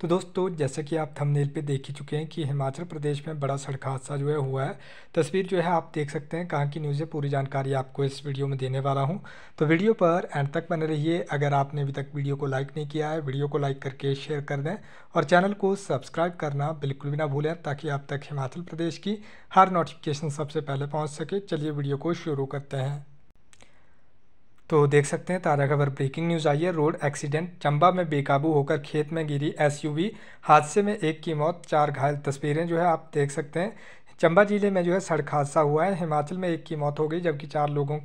तो दोस्तों जैसा कि आप थंबनेल पे देख ही चुके हैं कि हिमाचल प्रदेश में बड़ा सड़क हादसा जो है हुआ है तस्वीर जो है आप देख सकते हैं कहाँ की न्यूज़ है पूरी जानकारी आपको इस वीडियो में देने वाला हूँ तो वीडियो पर एंड तक बने रहिए अगर आपने अभी तक वीडियो को लाइक नहीं किया है वीडियो को लाइक करके शेयर कर दें और चैनल को सब्सक्राइब करना बिल्कुल भी ना भूलें ताकि आप तक हिमाचल प्रदेश की हर नोटिफिकेशन सबसे पहले पहुँच सके चलिए वीडियो को शुरू करते हैं तो देख सकते हैं ताज़ा खबर ब्रेकिंग न्यूज़ आई है रोड एक्सीडेंट चंबा में बेकाबू होकर खेत में गिरी एसयूवी हादसे में एक की मौत चार घायल तस्वीरें जो है आप देख सकते हैं चंबा ज़िले में जो है सड़क हादसा हुआ है हिमाचल में एक की मौत हो गई जबकि चार लोगों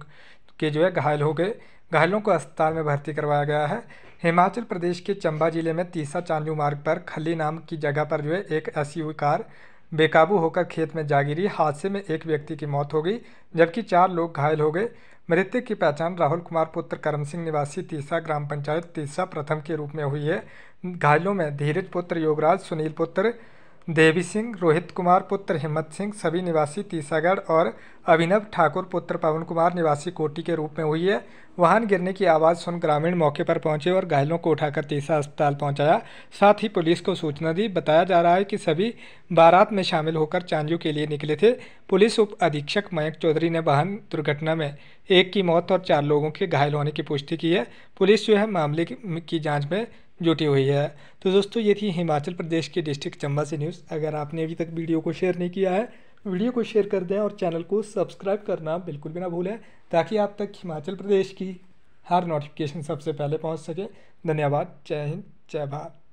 के जो है घायल हो गए घायलों को अस्पताल में भर्ती करवाया गया है हिमाचल प्रदेश के चंबा ज़िले में तीसा चांदू मार्ग पर खली नाम की जगह पर जो है एक एस कार बेकाबू होकर खेत में जा गिरी हादसे में एक व्यक्ति की मौत हो गई जबकि चार लोग घायल हो गए मृतक की पहचान राहुल कुमार पुत्र करम सिंह निवासी तीसरा ग्राम पंचायत तीसरा प्रथम के रूप में हुई है घायलों में धीरज पुत्र योगराज सुनील पुत्र देवी सिंह रोहित कुमार पुत्र हिम्मत सिंह सभी निवासी तीसागढ़ और अभिनव ठाकुर पुत्र पवन कुमार निवासी कोटी के रूप में हुई है वाहन गिरने की आवाज़ सुन ग्रामीण मौके पर पहुंचे और घायलों को उठाकर तीसा अस्पताल पहुंचाया साथ ही पुलिस को सूचना दी बताया जा रहा है कि सभी बारात में शामिल होकर चांदियों के लिए निकले थे पुलिस उप अधीक्षक मयंक चौधरी ने वाहन दुर्घटना में एक की मौत और चार लोगों के घायल होने की पुष्टि की है पुलिस जो है मामले की जाँच में जुटी हुई है तो दोस्तों ये थी हिमाचल प्रदेश के डिस्ट्रिक्ट चंबा से न्यूज़ अगर आपने अभी तक वीडियो को शेयर नहीं किया है वीडियो को शेयर कर दें और चैनल को सब्सक्राइब करना बिल्कुल भी ना भूलें ताकि आप तक हिमाचल प्रदेश की हर नोटिफिकेशन सबसे पहले पहुंच सके धन्यवाद जय हिंद जय भारत